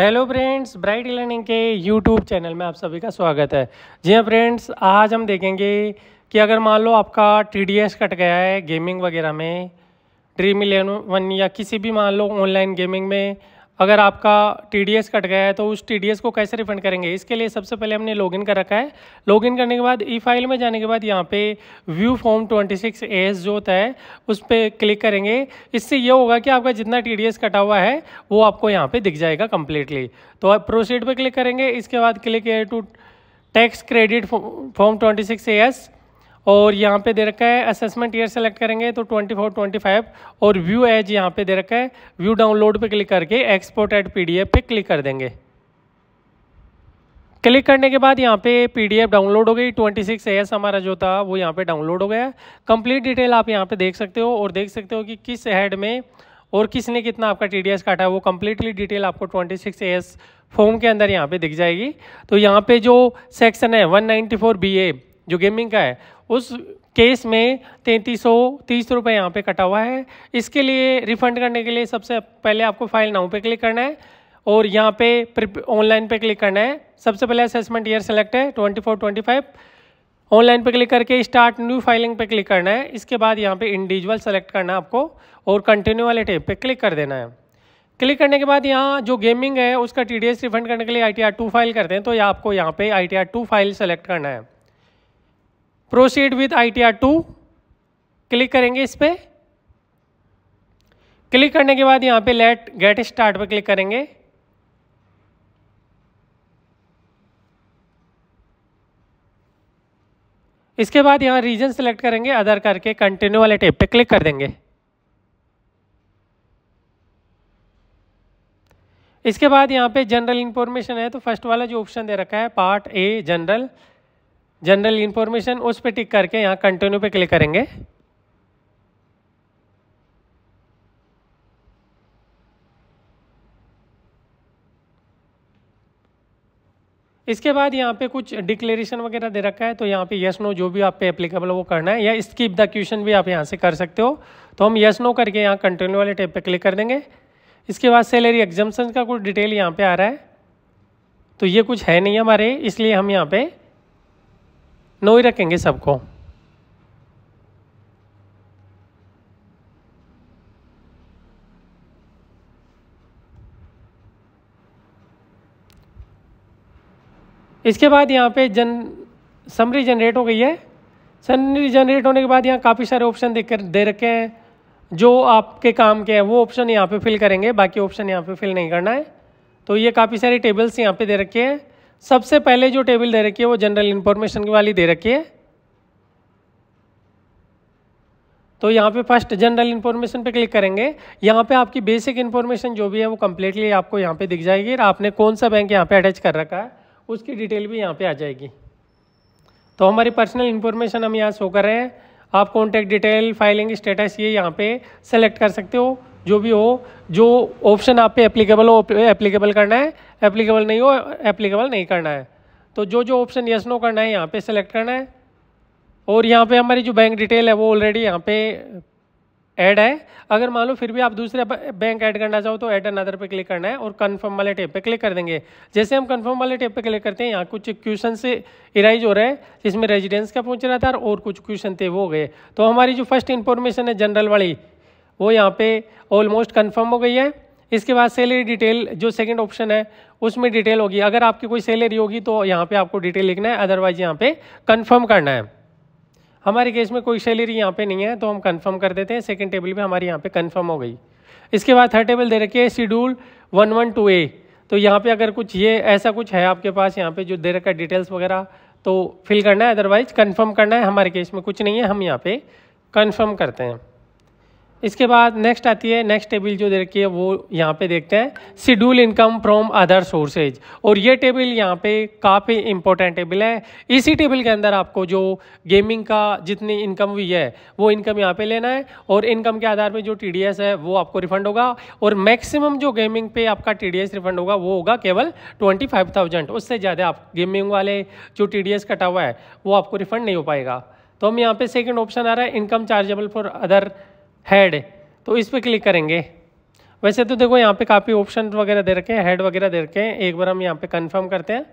hello friends Bright Learning के YouTube channel में आप सभी का स्वागत है जी हाँ फ्रेंड्स आज हम देखेंगे कि अगर मान लो आपका टी कट गया है गेमिंग वगैरह में ड्रीम इलेवन या किसी भी मान लो ऑनलाइन गेमिंग में अगर आपका टी डी एस कट गया है तो उस टी डी एस को कैसे रिफंड करेंगे इसके लिए सबसे पहले हमने लॉगिन कर रखा है लॉगिन करने के बाद ई फाइल में जाने के बाद यहाँ पे view form twenty six A S जो होता है उस पर क्लिक करेंगे इससे ये होगा कि आपका जितना टी डी एस कटा हुआ है वो आपको यहाँ पे दिख जाएगा कम्प्लीटली तो आप प्रोसीड पर क्लिक करेंगे इसके बाद click to tax credit form twenty six A S और यहाँ पे दे रखा है असेसमेंट ईयर सेलेक्ट करेंगे तो 24 25 और व्यू एज यहाँ पे दे रखा है व्यू डाउनलोड पे क्लिक करके एक्सपोर्ट एट पीडीएफ पे क्लिक कर देंगे क्लिक करने के बाद यहाँ पे पीडीएफ डाउनलोड हो गई 26 एस हमारा जो था वो यहाँ पे डाउनलोड हो गया कंप्लीट डिटेल आप यहाँ पे देख सकते हो और देख सकते हो कि किस हेड में और किसने कितना आपका टी डी एस काटा है वो कम्प्लीटली डिटेल आपको ट्वेंटी सिक्स एस फॉर्म के अंदर यहाँ पे दिख जाएगी तो यहाँ पे जो सेक्शन है one ninety four B A जो गेमिंग का है उस केस में तैंतीस सौ तीस रुपये यहाँ पर कटा हुआ है इसके लिए रिफंड करने के लिए सबसे पहले आपको फाइल नाउ पे क्लिक करना है और यहाँ पे ऑनलाइन पे क्लिक करना है सबसे पहले असेसमेंट ईयर सेलेक्ट है twenty four twenty five online पे क्लिक करके स्टार्ट न्यू फाइलिंग पे क्लिक करना है इसके बाद यहाँ पे इंडिविजुअल सेलेक्ट करना है आपको और कंटिन्यू वाले टेप पे क्लिक कर देना है क्लिक करने के बाद यहाँ जो गेमिंग है उसका टी रिफंड करने के लिए आई टी फाइल करते हैं तो यह आपको यहाँ पे आई टी फाइल सेलेक्ट करना है proceed with I T R two click करेंगे इस पर क्लिक करने के बाद यहाँ पे लेट गेट स्टार्ट पर क्लिक करेंगे इसके बाद यहाँ रीजन सेलेक्ट करेंगे अदर करके कंटिन्यू वाले टेप पे क्लिक कर देंगे इसके बाद यहाँ पे जनरल इन्फॉर्मेशन है तो फर्स्ट वाला जो ऑप्शन दे रखा है part A general general information उस पर टिक करके यहाँ कंटिन्यू पे क्लिक करेंगे इसके बाद यहाँ पे कुछ डिक्लेरेशन वगैरह दे रखा है तो यहाँ पे यस नो जो भी आप पे एप्लीकेबल वो करना है या स्किप द क्वेश्चन भी आप यहाँ से कर सकते हो तो हम यस नो करके यहाँ कंटिन्यू वाले टैब पे क्लिक कर देंगे इसके बाद सैलरी एग्जामेशन का कुछ डिटेल यहाँ पे आ रहा है तो ये कुछ है नहीं हमारे इसलिए हम यहाँ पे नौ ही रखेंगे सबको इसके बाद यहाँ पे जन समरी जनरेट हो गई है समरी जनरेट होने के बाद यहाँ काफ़ी सारे ऑप्शन दे कर दे रखे हैं जो आपके काम के हैं वो ऑप्शन यहाँ पे फिल करेंगे बाकी ऑप्शन यहाँ पे फिल नहीं करना है तो ये काफ़ी सारी टेबल्स यहाँ पे दे रखे हैं सबसे पहले जो टेबल दे रखी है वो जनरल इन्फॉर्मेशन वाली दे रखी है तो यहाँ पे फर्स्ट जनरल इन्फॉर्मेशन पे क्लिक करेंगे यहाँ पे आपकी बेसिक इन्फॉर्मेशन जो भी है वो कम्प्लीटली आपको यहाँ पे दिख जाएगी और आपने कौन सा बैंक यहाँ पे अटैच कर रखा है उसकी डिटेल भी यहाँ पे आ जाएगी तो हमारी पर्सनल इन्फॉर्मेशन हम यहाँ शो कर रहे हैं आप कॉन्टैक्ट डिटेल फाइलिंग स्टेटस ये यहाँ पे सेलेक्ट कर सकते हो जो भी हो जो ऑप्शन आप पे एप्लीकेबल हो एप्लीकेबल करना है एप्लीकेबल नहीं हो एप्लीकेबल नहीं करना है तो जो जो ऑप्शन यस नो करना है यहाँ पे सेलेक्ट करना है और यहाँ पे हमारी जो बैंक डिटेल है वो ऑलरेडी यहाँ पे ऐड है अगर मान लो फिर भी आप दूसरे बैंक ऐड करना चाहो तो ऐड अनदर पे क्लिक करना है और कन्फर्म वाले टेप पे क्लिक कर देंगे जैसे हम कन्फर्म वाले टेप पे क्लिक करते हैं यहाँ कुछ क्वेश्चन से इराइज हो रहा है जिसमें रेजिडेंस का पूछ रहा था और कुछ क्वेश्चन थे वो गए तो हमारी जो फर्स्ट इन्फॉर्मेशन है जनरल वाली वो यहाँ पे ऑलमोस्ट कंफर्म हो गई है इसके बाद सैलरी डिटेल जो सेकंड ऑप्शन है उसमें डिटेल होगी अगर आपकी कोई सैलरी होगी तो यहाँ पे आपको डिटेल लिखना है अदरवाइज यहाँ पे कंफर्म करना है हमारे केस में कोई सैलरी यहाँ पे नहीं है तो हम कंफर्म कर देते हैं सेकंड टेबल पर हमारी यहाँ पे कन्फर्म हो गई इसके बाद थर्ड टेबल दे रखी है schedule one one two A तो यहाँ पर अगर कुछ ये ऐसा कुछ है आपके पास यहाँ पर जो दे रखा डिटेल्स वगैरह तो फिल करना है अदरवाइज कन्फर्म करना है हमारे केस में कुछ नहीं है हम यहाँ पे कन्फर्म करते हैं इसके बाद नेक्स्ट आती है नेक्स्ट टेबल जो दे रखी है वो यहाँ पे देखते हैं schedule income from other sources और ये टेबल यहाँ पे काफ़ी इंपॉर्टेंट टेबल है इसी टेबल के अंदर आपको जो गेमिंग का जितनी इनकम हुई है वो इनकम यहाँ पे लेना है और इनकम के आधार पे जो टी है वो आपको रिफंड होगा और मैक्सिमम जो गेमिंग पे आपका टी रिफंड होगा वो होगा केवल ट्वेंटी उससे ज़्यादा आप गेमिंग वाले जो टी कटा हुआ है वो आपको रिफंड नहीं हो पाएगा तो हम यहाँ पर सेकेंड ऑप्शन आ रहा है income chargeable for other head तो इस पर क्लिक करेंगे वैसे तो देखो यहाँ पे काफ़ी ऑप्शन वगैरह दे रखे हैं हेड वगैरह दे रखे हैं एक बार हम यहाँ पे कंफर्म करते हैं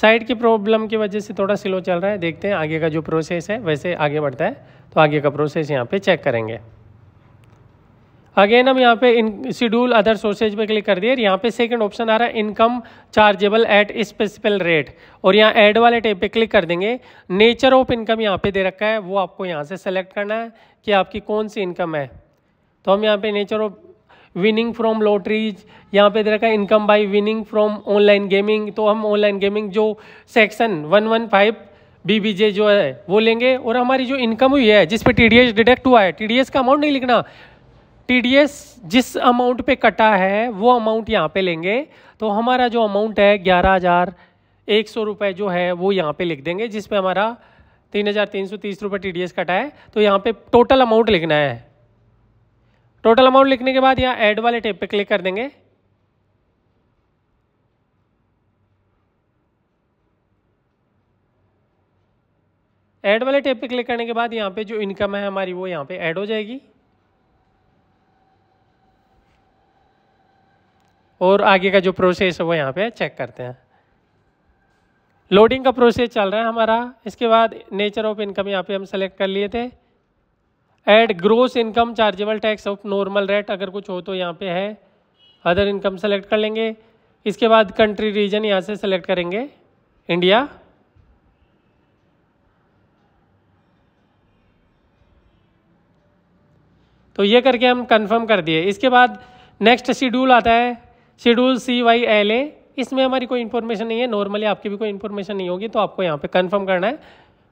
साइड की प्रॉब्लम की वजह से थोड़ा स्लो चल रहा है देखते हैं आगे का जो प्रोसेस है वैसे आगे बढ़ता है तो आगे का प्रोसेस यहाँ पे चेक करेंगे अगेन हम यहाँ पे इन शेड्यूल अदर सोर्सेज पे क्लिक कर दिए यहाँ पे सेकंड ऑप्शन आ रहा है income chargeable at specific rate और यहाँ ऐड वाले टेप पे क्लिक कर देंगे नेचर ऑफ इनकम यहाँ पे दे रखा है वो आपको यहाँ से सेलेक्ट करना है कि आपकी कौन सी इनकम है तो हम यहाँ पे nature of winning from lotteries यहाँ पे दे रखा है income by winning from online gaming तो हम ऑनलाइन गेमिंग जो section one one five BBJ जो है वो लेंगे और हमारी जो इनकम हुई है टी डी एस डिडक्ट हुआ है एस का अमाउंट नहीं लिखना टी जिस अमाउंट पे कटा है वो अमाउंट यहाँ पे लेंगे तो हमारा जो अमाउंट है ग्यारह हज़ार एक सौ रुपये जो है वो यहाँ पे लिख देंगे जिस पे हमारा तीन हज़ार तीन सौ तीस रुपये टी कटा है तो यहाँ पे टोटल अमाउंट लिखना है टोटल अमाउंट लिखने के बाद यहाँ ऐड वाले टेप पे क्लिक कर देंगे ऐड वाले टेप पे क्लिक करने के बाद यहाँ पे जो इनकम है हमारी वो यहाँ पे ऐड हो जाएगी और आगे का जो प्रोसेस है वो यहाँ पे चेक करते हैं लोडिंग का प्रोसेस चल रहा है हमारा इसके बाद नेचर ऑफ इनकम यहाँ पे हम सेलेक्ट कर लिए थे add gross income chargeable tax of normal rate अगर कुछ हो तो यहाँ पे है अदर इनकम सेलेक्ट कर लेंगे इसके बाद कंट्री रीजन यहाँ से सेलेक्ट करेंगे इंडिया तो ये करके हम कंफर्म कर दिए इसके बाद नेक्स्ट शेड्यूल आता है schedule C Y L A इसमें हमारी कोई इन्फॉर्मेशन नहीं है नॉर्मली आपकी भी कोई इन्फॉर्मेशन नहीं होगी तो आपको यहाँ पे कंफर्म करना है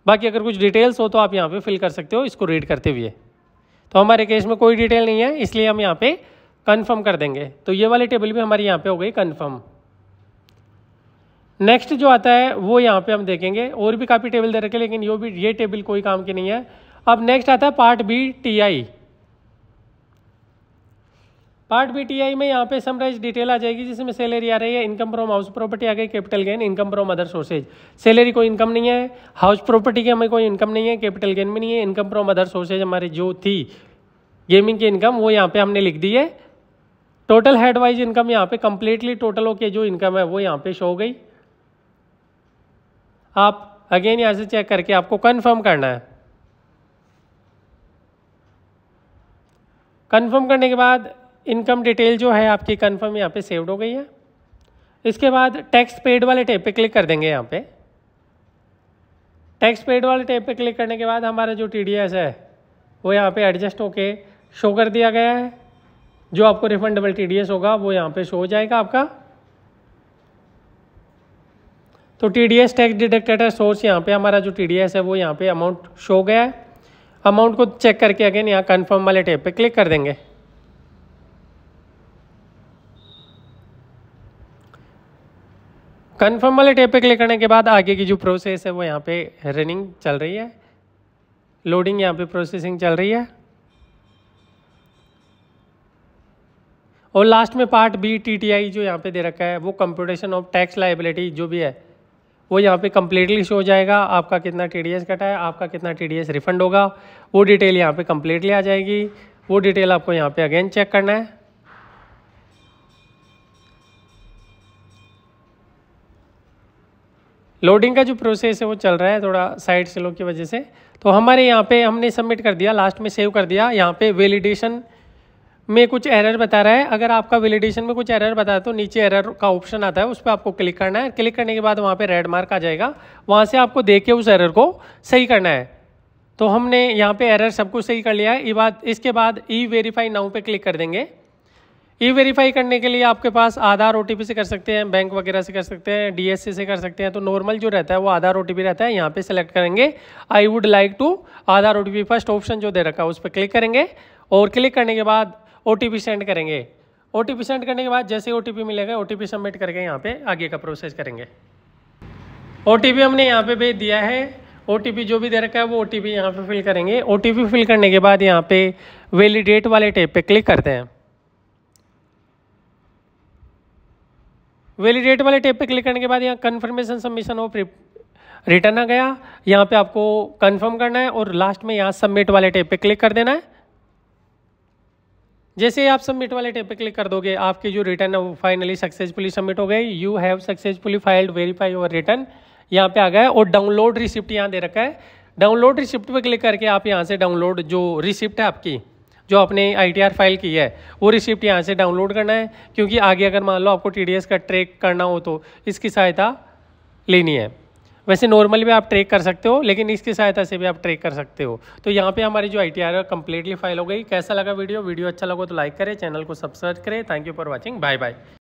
बाकी अगर कुछ डिटेल्स हो तो आप यहाँ पे फिल कर सकते हो इसको रीड करते हुए तो हमारे केस में कोई डिटेल नहीं है इसलिए हम यहाँ पे कन्फर्म कर देंगे तो ये वाली टेबल भी हमारी यहाँ पे हो गई कन्फर्म नेक्स्ट जो आता है वो यहाँ पर हम देखेंगे और भी काफ़ी टेबल दे रखे लेकिन यो भी ये टेबल कोई काम की नहीं है अब नेक्स्ट आता है part B T I part BTI में यहाँ पे समराइज डिटेल आ जाएगी जिसमें सैलरी आ रही है इनकम फ्रॉम हाउस प्रॉपर्टी आ गई capital gain income from other sources salary कोई इनकम नहीं है हाउस प्रॉपर्टी की हमें कोई इनकम नहीं है कैपिटल गेन भी नहीं है इनकम फ्रॉम अदर सोर्सेज हमारी जो थी गेमिंग की इनकम वो यहाँ पे हमने लिख दी है टोटल हेड वाइज इनकम यहाँ पे कंप्लीटली टोटल होके जो इनकम है वो यहाँ पे शो हो गई आप अगेन यहाँ से चेक करके आपको कन्फर्म करना है कन्फर्म करने के बाद इनकम डिटेल जो है आपकी कंफर्म यहाँ पे सेव्ड हो गई है इसके बाद टैक्स पेड वाले टेप पे क्लिक कर देंगे यहाँ पे टैक्स पेड वाले टेप पे क्लिक करने के बाद हमारा जो टी है वो यहाँ पे एडजस्ट होके शो कर दिया गया है जो आपको रिफंडेबल टी होगा वो यहाँ पे शो हो जाएगा आपका तो T D S tax deducted है सोर्स यहाँ पे हमारा जो टी डी एस है वो यहाँ पे अमाउंट शो गया है अमाउंट को चेक करके अगेन यहाँ कन्फर्म वाले टेप पे क्लिक कर देंगे कन्फर्म वाले टेप पे क्लिक करने के बाद आगे की जो प्रोसेस है वो यहाँ पे रनिंग चल रही है लोडिंग यहाँ पे प्रोसेसिंग चल रही है और लास्ट में part B T T I जो यहाँ पे दे रखा है वो कंप्यूटेशन ऑफ टैक्स लाइबिलिटी जो भी है वो यहाँ पे कम्प्लीटली शो हो जाएगा आपका कितना टी डी एस कटा है आपका कितना टी डी एस रिफंड होगा वो डिटेल यहाँ पे कम्प्लीटली आ जाएगी वो डिटेल आपको यहाँ पे अगेन चेक करना है लोडिंग का जो प्रोसेस है वो चल रहा है थोड़ा साइड स्लो की वजह से तो हमारे यहाँ पे हमने सबमिट कर दिया लास्ट में सेव कर दिया यहाँ पे वैलिडेशन में कुछ एरर बता रहा है अगर आपका वैलिडेशन में कुछ एरर बता है तो नीचे एरर का ऑप्शन आता है उस पर आपको क्लिक करना है क्लिक करने के बाद वहाँ पर रेड मार्क आ जाएगा वहाँ से आपको देख के उस एरर को सही करना है तो हमने यहाँ पर एरर सब कुछ सही कर लिया है इसके बाद ई वेरीफाई नाउ पर क्लिक कर देंगे ई वेरीफाई करने के लिए आपके पास आधार ओ से कर सकते हैं बैंक वगैरह से कर सकते हैं डीएससी से कर सकते हैं तो नॉर्मल जो रहता है वो आधार ओ रहता है यहाँ पे सेलेक्ट करेंगे I would like to Aadhaar O first option जो दे रखा है उस पर क्लिक करेंगे और क्लिक करने के बाद ओ सेंड करेंगे ओ सेंड करने के बाद जैसे ओ मिलेगा ओ सबमिट करके यहाँ पर आगे का प्रोसेस करेंगे ओ हमने यहाँ पर भेज दिया है ओ जो भी दे रखा है वो ओ यहाँ पे फिल करेंगे ओ फिल करने के बाद यहाँ पर वेलीडेट वाले टेप पर क्लिक करते हैं वैलिडेट वाले टेप पे क्लिक करने के बाद यहाँ कन्फर्मेशन सबमिशन ऑफ रिटर्न आ गया यहाँ पे आपको कन्फर्म करना है और लास्ट में यहाँ सबमिट वाले टेप पे क्लिक कर देना है जैसे ही आप सबमिट वाले टेप पे क्लिक कर दोगे आपके जो रिटर्न है वो फाइनली सक्सेसफुली सबमिट हो गई you have successfully filed verify your return यहाँ पे आ गया और डाउनलोड रिसिप्ट यहाँ दे रखा है डाउनलोड रिसिप्ट पे क्लिक करके आप यहाँ से डाउनलोड जो रिसिप्ट है आपकी जो आपने आई फाइल की है वो रिसिप्ट यहाँ से डाउनलोड करना है क्योंकि आगे अगर मान लो आपको टी का ट्रेक करना हो तो इसकी सहायता लेनी है वैसे नॉर्मल भी आप ट्रेक कर सकते हो लेकिन इसकी सहायता से भी आप ट्रेक कर सकते हो तो यहाँ पे हमारी जो आई टी आर है कम्प्लीटली फाइल हो गई कैसा लगा वीडियो वीडियो अच्छा लगा तो लाइक करें चैनल को सब्सक्राइब करें thank you for watching bye bye